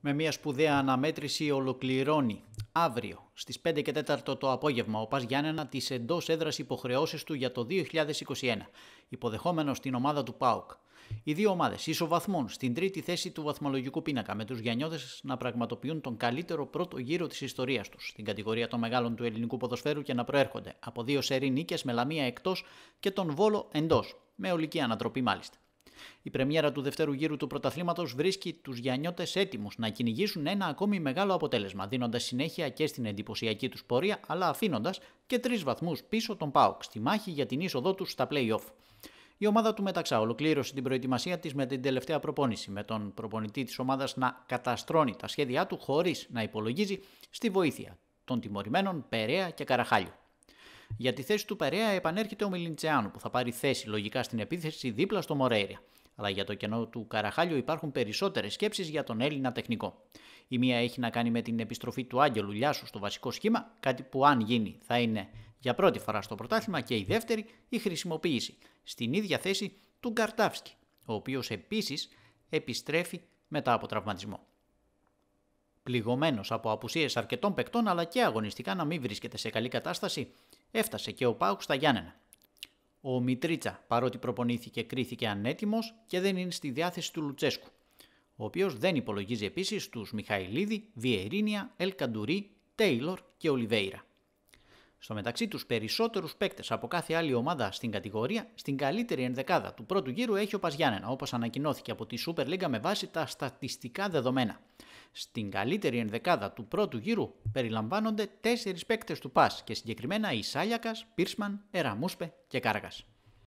με μια σπουδαία αναμέτρηση ολοκληρώνει αύριο στις 5 και 4 το απόγευμα ο Πας Γιάννενα τις εντός έδρας υποχρεώσεις του για το 2021, υποδεχόμενος την ομάδα του ΠΑΟΚ. Οι δύο ομάδες ισοβαθμούν στην τρίτη θέση του βαθμολογικού πίνακα, με τους Γιάννιώδες να πραγματοποιούν τον καλύτερο πρώτο γύρο της ιστορίας τους στην κατηγορία των μεγάλων του ελληνικού ποδοσφαίρου και να προέρχονται από δύο σερή νίκες με λαμία εκτός και τον βόλο εντός, με ολική ανατροπή μάλιστα. Η πρεμιέρα του δευτέρου γύρου του πρωταθλήματος βρίσκει τους Γιανιώτε έτοιμους να κυνηγήσουν ένα ακόμη μεγάλο αποτέλεσμα, δίνοντας συνέχεια και στην εντυπωσιακή τους πορεία, αλλά αφήνοντας και τρεις βαθμούς πίσω τον Πάοκ στη μάχη για την είσοδό τους στα playoff. Η ομάδα του Μεταξά ολοκλήρωσε την προετοιμασία της με την τελευταία προπόνηση, με τον προπονητή της ομάδας να καταστρώνει τα σχέδιά του χωρίς να υπολογίζει στη βοήθεια των τιμωρημένων Περέα και Καραχάλιου. Για τη θέση του Περέα επανέρχεται ο Μιλιντσιάνου που θα πάρει θέση λογικά στην επίθεση δίπλα στο Μορέρια. Αλλά για το κενό του Καραχάλιο υπάρχουν περισσότερες σκέψεις για τον Έλληνα τεχνικό. Η μία έχει να κάνει με την επιστροφή του Άγγελου Λιάσου στο βασικό σχήμα, κάτι που αν γίνει θα είναι για πρώτη φορά στο πρωτάθλημα, και η δεύτερη η χρησιμοποίηση στην ίδια θέση του Γκαρτάφσκι, ο οποίος επίσης επιστρέφει μετά από τραυματισμό. Πληγωμένος από απουσίες αρκετών παικτών αλλά και αγωνιστικά να μην βρίσκεται σε καλή κατάσταση, έφτασε και ο Πάουκ στα Γιάννενα. Ο Μητρίτσα, παρότι προπονήθηκε, κρίθηκε ανέτοιμος και δεν είναι στη διάθεση του Λουτσέσκου, ο οποίος δεν υπολογίζει επίσης τους Μιχαηλίδη, Βιερίνια, Ελκαντουρί, Τέιλορ και Ολιβέηρα. Στο μεταξύ, τους περισσότερους παίκτες από κάθε άλλη ομάδα στην κατηγορία, στην καλύτερη ενδεκάδα του πρώτου γύρου έχει ο Παζιάννενα, όπως ανακοινώθηκε από τη Σούπερ Λίγκα με βάση τα στατιστικά δεδομένα. Στην καλύτερη ενδεκάδα του πρώτου γύρου περιλαμβάνονται τέσσερις παίκτες του ΠΑΣ και συγκεκριμένα οι Σάλιακας, Πίρσμαν, Εραμούσπε και Κάργας.